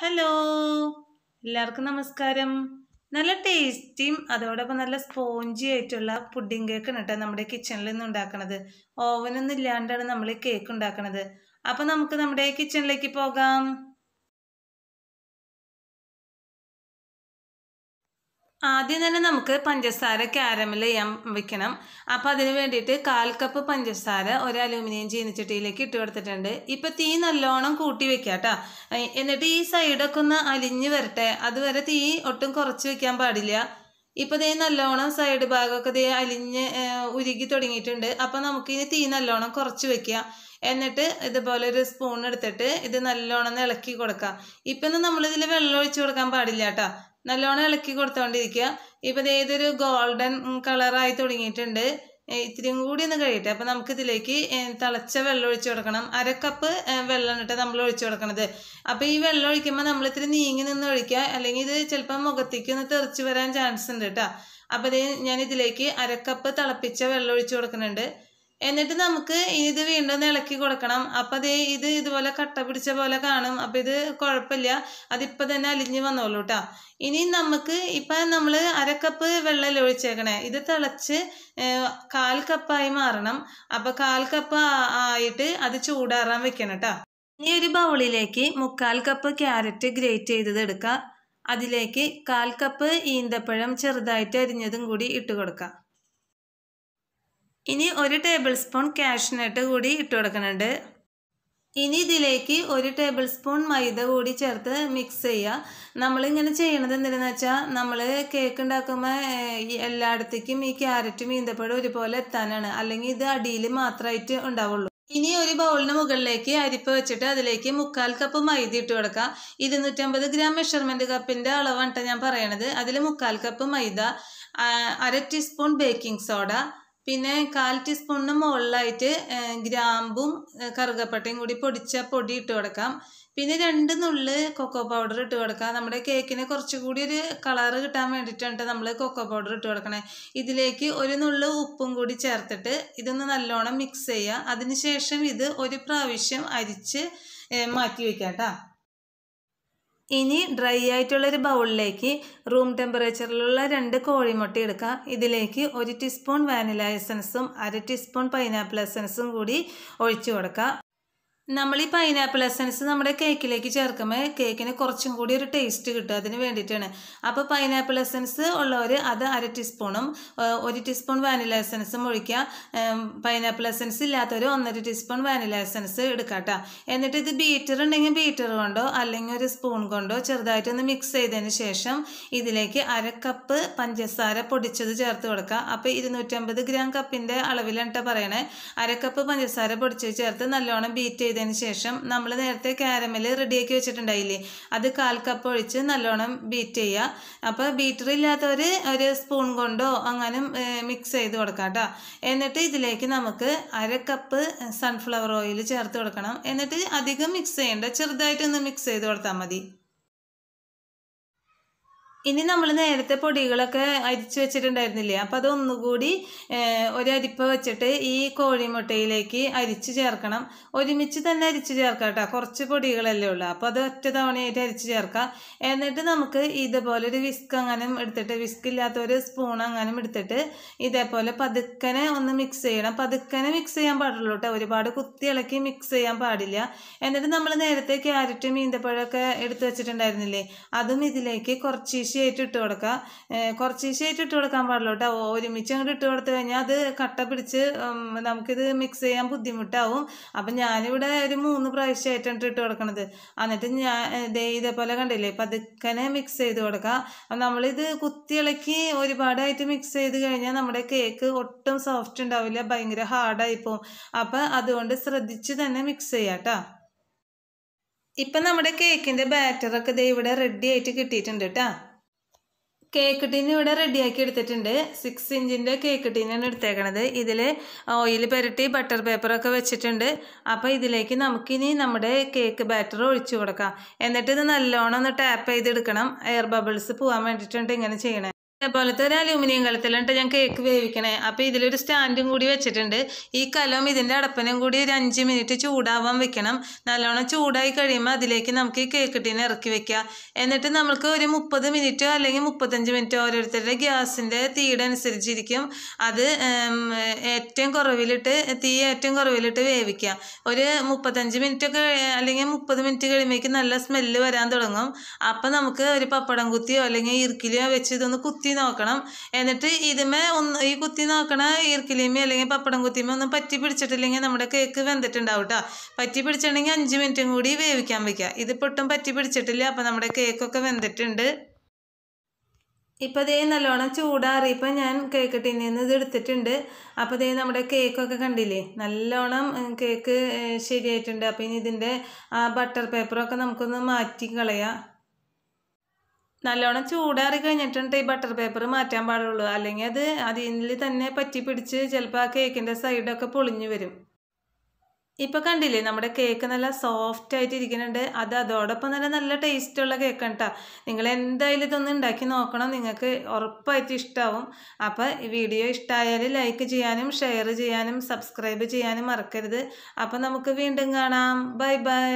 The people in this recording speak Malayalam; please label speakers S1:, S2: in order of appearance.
S1: ഹലോ എല്ലാവർക്കും നമസ്കാരം നല്ല ടേസ്റ്റിയും അതോടൊപ്പം നല്ല സ്പോഞ്ചി ആയിട്ടുള്ള പുഡിംഗ് ആണ് കേട്ടോ നമ്മുടെ കിച്ചണിൽ നിന്ന് ഉണ്ടാക്കണത് ഓവനൊന്നും ഇല്ലാണ്ടാണ് നമ്മൾ കേക്ക് ഉണ്ടാക്കണത് അപ്പം നമുക്ക് നമ്മുടെ കിച്ചണിലേക്ക് പോകാം ആദ്യം തന്നെ നമുക്ക് പഞ്ചസാര കാരമൽ ചെയ്യാൻ വെക്കണം അപ്പോൾ അതിന് വേണ്ടിയിട്ട് കാൽ കപ്പ് പഞ്ചസാര ഒരു അലൂമിനിയം ചീനിച്ചട്ടിയിലേക്ക് ഇട്ട് കൊടുത്തിട്ടുണ്ട് ഇപ്പം തീ നല്ലോണം കൂട്ടി വെക്കുക കേട്ടോ എന്നിട്ട് ഈ സൈഡൊക്കെ ഒന്ന് അലിഞ്ഞ് വരട്ടെ അതുവരെ തീ ഒട്ടും കുറച്ച് വെക്കാൻ പാടില്ല ഇപ്പം ദേ നല്ലോണം സൈഡ് ഭാഗമൊക്കെ ദേ അലിഞ്ഞ് ഉരുകി തുടങ്ങിയിട്ടുണ്ട് അപ്പം നമുക്കിനി തീ നല്ലോണം കുറച്ച് വെക്കുക എന്നിട്ട് ഇതുപോലെ ഒരു സ്പൂൺ എടുത്തിട്ട് ഇത് നല്ലോണം ഇളക്കി കൊടുക്കുക ഇപ്പം നമ്മൾ വെള്ളം ഒഴിച്ചു കൊടുക്കാൻ പാടില്ല കേട്ടോ നല്ലോണം ഇളക്കി കൊടുത്തോണ്ടിരിക്കുക ഇപ്പം ഏതൊരു ഗോൾഡൻ കളറായി തുടങ്ങിയിട്ടുണ്ട് ഇത്തിരിയും കൂടി ഒന്ന് കഴിയട്ടെ അപ്പം നമുക്കിതിലേക്ക് തിളച്ച വെള്ളം ഒഴിച്ചു കൊടുക്കണം അര കപ്പ് വെള്ളം ഇട്ട് നമ്മൾ ഒഴിച്ചു കൊടുക്കണത് അപ്പോൾ ഈ വെള്ളം ഒഴിക്കുമ്പോൾ നമ്മൾ ഇത്തിരി നീങ്ങി നിന്ന് ഒഴിക്കുക അല്ലെങ്കിൽ ഇത് ചിലപ്പോൾ മുഖത്തേക്ക് ഒന്ന് തെറിച്ച് വരാൻ ചാൻസ് ഉണ്ട് കേട്ടോ അപ്പൊ ഇത് ഞാൻ ഇതിലേക്ക് അര കപ്പ് തിളപ്പിച്ച വെള്ളം ഒഴിച്ചു കൊടുക്കുന്നുണ്ട് എന്നിട്ട് നമുക്ക് ഇത് വീണ്ടും ഇളക്കി കൊടുക്കണം അപ്പം ദേ ഇത് ഇതുപോലെ കട്ട പിടിച്ച പോലെ കാണും അപ്പം ഇത് കുഴപ്പമില്ല അതിപ്പോൾ തന്നെ അലിഞ്ഞ് വന്നോളൂ കേട്ടോ ഇനി നമുക്ക് ഇപ്പം നമ്മൾ അര കപ്പ് വെള്ളം ഒഴിച്ചേക്കണേ ഇത് തിളച്ച് കാൽ കപ്പായി മാറണം അപ്പം കാൽ കപ്പ് ആയിട്ട് അത് ചൂടാറാൻ വെക്കണം കേട്ടോ ഇനി ഒരു ബൗളിലേക്ക് മുക്കാൽ കപ്പ് ക്യാരറ്റ് ഗ്രേറ്റ് ചെയ്തത് എടുക്കുക അതിലേക്ക് കാൽ കപ്പ് ഈന്തപ്പഴം ചെറുതായിട്ട് അരിഞ്ഞതും കൂടി ഇട്ട് കൊടുക്കാം ഇനി ഒരു ടേബിൾ സ്പൂൺ കാഷ്നട്ട് കൂടി ഇട്ട് കൊടുക്കുന്നുണ്ട് ഇനി ഇതിലേക്ക് ഒരു ടേബിൾ സ്പൂൺ മൈദ കൂടി ചേർത്ത് മിക്സ് ചെയ്യുക നമ്മളിങ്ങനെ ചെയ്യണത് എന്തെന്ന് വെച്ചാൽ നമ്മൾ കേക്ക് ഉണ്ടാക്കുമ്പോൾ എല്ലായിടത്തേക്കും ഈ ക്യാരറ്റും ഈന്തപ്പഴം ഒരുപോലെ എത്താനാണ് അല്ലെങ്കിൽ ഇത് അടിയിൽ മാത്രമായിട്ട് ഉണ്ടാവുള്ളൂ ഇനി ഒരു ബൗളിന് മുകളിലേക്ക് അരിപ്പ് വെച്ചിട്ട് അതിലേക്ക് മുക്കാൽ കപ്പ് മൈദ ഇട്ട് കൊടുക്കുക ഇരുന്നൂറ്റമ്പത് ഗ്രാം മെഷർമെൻറ്റ് കപ്പിൻ്റെ അളവാണ് ഞാൻ പറയണത് അതിൽ മുക്കാൽ കപ്പ് മൈദ അര ടീസ്പൂൺ ബേക്കിംഗ് സോഡ പിന്നെ കാൽ ടീസ്പൂണിന് മുകളിലായിട്ട് ഗ്രാമ്പും കറുകപ്പട്ടയും കൂടി പൊടിച്ച പൊടി ഇട്ട് കൊടുക്കാം പിന്നെ രണ്ട് നുള്ള് കൊക്കോ പൗഡർ ഇട്ട് കൊടുക്കാം നമ്മുടെ കേക്കിന് കുറച്ചുകൂടി ഒരു കളറ് കിട്ടാൻ വേണ്ടിയിട്ടാണ് നമ്മൾ കൊക്കോ പൗഡർ ഇട്ട് കൊടുക്കണേ ഇതിലേക്ക് ഒരു നുള്ള് ഉപ്പും കൂടി ചേർത്തിട്ട് ഇതൊന്ന് നല്ലോണം മിക്സ് ചെയ്യുക അതിനുശേഷം ഇത് ഒരു പ്രാവശ്യം അരിച്ച് മാറ്റി വയ്ക്കാം കേട്ടോ ഇനി ഡ്രൈ ആയിട്ടുള്ളൊരു ബൗളിലേക്ക് റൂം ടെമ്പറേച്ചറിലുള്ള രണ്ട് കോഴിമുട്ട എടുക്കുക ഇതിലേക്ക് ഒരു ടീസ്പൂൺ വാനില എസൻസും അര ടീസ്പൂൺ പൈനാപ്പിൾ എസൻസും കൂടി ഒഴിച്ചു കൊടുക്കുക നമ്മൾ ഈ പൈനാപ്പിൾ എസൻസ് നമ്മുടെ കേക്കിലേക്ക് ചേർക്കുമ്പോൾ കേക്കിന് കുറച്ചും കൂടി ഒരു ടേസ്റ്റ് കിട്ടും അതിന് വേണ്ടിയിട്ടാണ് അപ്പോൾ പൈനാപ്പിൾ എസൻസ് ഉള്ളവർ അത് അര ടീസ്പൂണും ഒരു ടീസ്പൂൺ വാനില എസൻസും ഒഴിക്കുക പൈനാപ്പിൾ എസൻസ് ഇല്ലാത്തവർ ഒന്നര ടീസ്പൂൺ വാനില എസൻസ് എടുക്കാം എന്നിട്ട് ഇത് ബീറ്റർ ഉണ്ടെങ്കിൽ ബീറ്റർ കൊണ്ടോ അല്ലെങ്കിൽ ഒരു സ്പൂൺ കൊണ്ടോ ചെറുതായിട്ടൊന്ന് മിക്സ് ചെയ്തതിന് ശേഷം ഇതിലേക്ക് അര കപ്പ് പഞ്ചസാര പൊടിച്ചത് ചേർത്ത് കൊടുക്കുക അപ്പോൾ ഇരുന്നൂറ്റമ്പത് ഗ്രാം കപ്പിൻ്റെ അളവിലാണ് കേട്ടോ പറയണേ അര കപ്പ് പഞ്ചസാര പൊടിച്ചത് ചേർത്ത് നല്ലോണം ബീറ്റ് ചെയ്ത് ചെയ്തതിന് ശേഷം നമ്മൾ നേരത്തെ കാരമൽ റെഡിയാക്കി വെച്ചിട്ടുണ്ടായില്ലേ അത് കാൽ കപ്പ് ഒഴിച്ച് നല്ലോണം ബീറ്റ് ചെയ്യുക അപ്പോൾ ബീറ്റർ ഇല്ലാത്തവർ ഒരു സ്പൂൺ കൊണ്ടോ അങ്ങനെ മിക്സ് ചെയ്ത് കൊടുക്കാം കേട്ടോ എന്നിട്ട് ഇതിലേക്ക് നമുക്ക് അര കപ്പ് സൺഫ്ലവർ ഓയിൽ ചേർത്ത് കൊടുക്കണം എന്നിട്ട് അധികം മിക്സ് ചെയ്യേണ്ട ചെറുതായിട്ടൊന്ന് മിക്സ് ചെയ്ത് കൊടുത്താൽ മതി ഇനി നമ്മൾ നേരത്തെ പൊടികളൊക്കെ അരിച്ച് വെച്ചിട്ടുണ്ടായിരുന്നില്ലേ അപ്പോൾ അതൊന്നുകൂടി ഒരരിപ്പ വെച്ചിട്ട് ഈ കോഴിമുട്ടയിലേക്ക് അരിച്ച് ചേർക്കണം ഒരുമിച്ച് തന്നെ അരിച്ച് ചേർക്കാം കേട്ടോ കുറച്ച് പൊടികളല്ലേ ഉള്ളൂ അപ്പോൾ അത് ഒറ്റ തവണയായിട്ട് അരിച്ച് ചേർക്കാം എന്നിട്ട് നമുക്ക് ഇതുപോലെ ഒരു വിസ്ക് അങ്ങനും എടുത്തിട്ട് വിസ്ക് ഇല്ലാത്ത ഒരു സ്പൂൺ അങ്ങനും എടുത്തിട്ട് ഇതേപോലെ പതുക്കനെ ഒന്ന് മിക്സ് ചെയ്യണം പതുക്കനെ മിക്സ് ചെയ്യാൻ പാടുള്ളൂ കേട്ടോ ഒരുപാട് കുത്തി ഇളക്കി മിക്സ് ചെയ്യാൻ പാടില്ല എന്നിട്ട് നമ്മൾ നേരത്തെ ക്യാരറ്റും മീന്തപ്പഴമൊക്കെ എടുത്ത് വെച്ചിട്ടുണ്ടായിരുന്നില്ലേ അതും ഇതിലേക്ക് കുറച്ച് ഈശിയായിട്ട് ഇട്ട് കൊടുക്കുക കുറച്ച് ഈശിയായിട്ട് ഇട്ട് കൊടുക്കാൻ പാടില്ല കേട്ടോ ഒരുമിച്ച് അങ്ങോട്ട് ഇട്ട് കൊടുത്തു കഴിഞ്ഞാൽ അത് കട്ട പിടിച്ച് നമുക്കിത് മിക്സ് ചെയ്യാൻ ബുദ്ധിമുട്ടാവും അപ്പം ഞാനിവിടെ ഒരു മൂന്ന് പ്രാവശ്യമായിട്ടാണ് ഇട്ട് കൊടുക്കണത് എന്നിട്ട് ഞാൻ ഇതേപോലെ കണ്ടില്ലേ പതുക്കനെ മിക്സ് ചെയ്ത് കൊടുക്കുക അപ്പം നമ്മളിത് കുത്തിയിളക്കി ഒരുപാടായിട്ട് മിക്സ് ചെയ്ത് കഴിഞ്ഞാൽ നമ്മുടെ കേക്ക് ഒട്ടും സോഫ്റ്റ് ഉണ്ടാവില്ല ഭയങ്കര ഹാർഡായി പോകും അപ്പം അതുകൊണ്ട് ശ്രദ്ധിച്ച് തന്നെ മിക്സ് ചെയ്യാം കേട്ടോ ഇപ്പം നമ്മുടെ കേക്കിൻ്റെ ബാറ്ററൊക്കെ ദേ ഇവിടെ റെഡി ആയിട്ട് കിട്ടിയിട്ടുണ്ട് കേട്ടോ കേക്ക് ടീൻ ഇവിടെ റെഡിയാക്കി എടുത്തിട്ടുണ്ട് സിക്സ് ഇഞ്ചിൻ്റെ കേക്ക് ടീനാണ് എടുത്തേക്കണത് ഇതിൽ ഓയിൽ പുരട്ടി ബട്ടർ പേപ്പറൊക്കെ വെച്ചിട്ടുണ്ട് അപ്പോൾ ഇതിലേക്ക് നമുക്കിനി നമ്മുടെ കേക്ക് ബാറ്റർ ഒഴിച്ചു കൊടുക്കാം എന്നിട്ട് ഇത് നല്ലോണം ഒന്ന് ടാപ്പ് ചെയ്തെടുക്കണം എയർ ബബിൾസ് പോകാൻ വേണ്ടിയിട്ടുണ്ട് ഇങ്ങനെ ചെയ്യണേ അതേപോലത്തെ ഒരു അലൂമിനിയം കലത്തിലിട്ട് ഞാൻ കേക്ക് വേവിക്കണേ അപ്പം ഇതിലൊരു സ്റ്റാൻഡും കൂടി വെച്ചിട്ടുണ്ട് ഈ കലം ഇതിൻ്റെ അടപ്പനും കൂടി ഒരു അഞ്ച് മിനിറ്റ് ചൂടാവാൻ വെക്കണം നല്ലോണം ചൂടായി കഴിയുമ്പോൾ അതിലേക്ക് നമുക്ക് ഈ കേക്ക് ടീനെ ഇറക്കി വെക്കുക എന്നിട്ട് നമുക്ക് ഒരു മുപ്പത് മിനിറ്റോ അല്ലെങ്കിൽ മുപ്പത്തഞ്ച് മിനിറ്റോ ഓരോരുത്തരുടെ ഗ്യാസിൻ്റെ തീയുടെ അനുസരിച്ചിരിക്കും അത് ഏറ്റവും കുറവിലിട്ട് തീ ഏറ്റവും കുറവിലിട്ട് വേവിക്കുക ഒരു മുപ്പത്തഞ്ച് മിനിറ്റൊക്കെ അല്ലെങ്കിൽ മുപ്പത് മിനിറ്റ് കഴിയുമ്പോഴേക്കും നല്ല സ്മെല്ല് വരാൻ തുടങ്ങും അപ്പം നമുക്ക് ഒരു പപ്പടം കുത്തിയോ അല്ലെങ്കിൽ ഇറുക്കിലിയോ വെച്ച് ഇതൊന്ന് കുത്തി കുത്തി നോക്കണം എന്നിട്ട് ഇതുമേ ഒന്ന് ഈ കുത്തി നോക്കണ ഈർക്കിലിമി അല്ലെങ്കിൽ പപ്പടം കുത്തിമേ ഒന്നും പറ്റി പിടിച്ചിട്ടില്ലെങ്കിൽ നമ്മുടെ കേക്ക് വെന്തിട്ടുണ്ടാവും കേട്ടോ പറ്റി പിടിച്ചിട്ടുണ്ടെങ്കിൽ അഞ്ച് മിനിറ്റും കൂടി വേവിക്കാൻ വയ്ക്കുക ഇതിപ്പോൾ ഒട്ടും പറ്റി പിടിച്ചിട്ടില്ല അപ്പം നമ്മുടെ കേക്കൊക്കെ വെന്തിട്ടുണ്ട് ഇപ്പം ദേ നല്ലോണം ചൂടാറിയപ്പോൾ ഞാൻ കേക്ക് ടീനിൽ നിന്ന് ഇത് എടുത്തിട്ടുണ്ട് അപ്പോൾ ദേ നമ്മുടെ കേക്കൊക്കെ കണ്ടില്ലേ നല്ലോണം കേക്ക് ശരിയായിട്ടുണ്ട് അപ്പം ഇനി ഇതിൻ്റെ ആ ബട്ടർ പേപ്പറൊക്കെ നമുക്കൊന്ന് മാറ്റി കളയാം നല്ലോണം ചൂടാറി കഴിഞ്ഞിട്ടുണ്ട് ഈ ബട്ടർ പേപ്പർ മാറ്റാൻ പാടുള്ളൂ അല്ലെങ്കിൽ അത് അതിൽ തന്നെ പറ്റി പിടിച്ച് ചിലപ്പോൾ ആ കേക്കിൻ്റെ സൈഡൊക്കെ പൊളിഞ്ഞു വരും ഇപ്പോൾ കണ്ടില്ലേ നമ്മുടെ കേക്ക് നല്ല സോഫ്റ്റ് ആയിട്ട് ഇരിക്കുന്നുണ്ട് അത് അതോടൊപ്പം തന്നെ നല്ല ടേസ്റ്റുള്ള കേക്കാണ് കേട്ടോ നിങ്ങൾ എന്തായാലും ഇതൊന്ന് ഉണ്ടാക്കി നോക്കണം നിങ്ങൾക്ക് ഉറപ്പായിട്ട് ഇഷ്ടമാവും അപ്പോൾ വീഡിയോ ഇഷ്ടമായാൽ ലൈക്ക് ചെയ്യാനും ഷെയർ ചെയ്യാനും സബ്സ്ക്രൈബ് ചെയ്യാനും മറക്കരുത് അപ്പോൾ നമുക്ക് വീണ്ടും കാണാം ബൈ ബൈ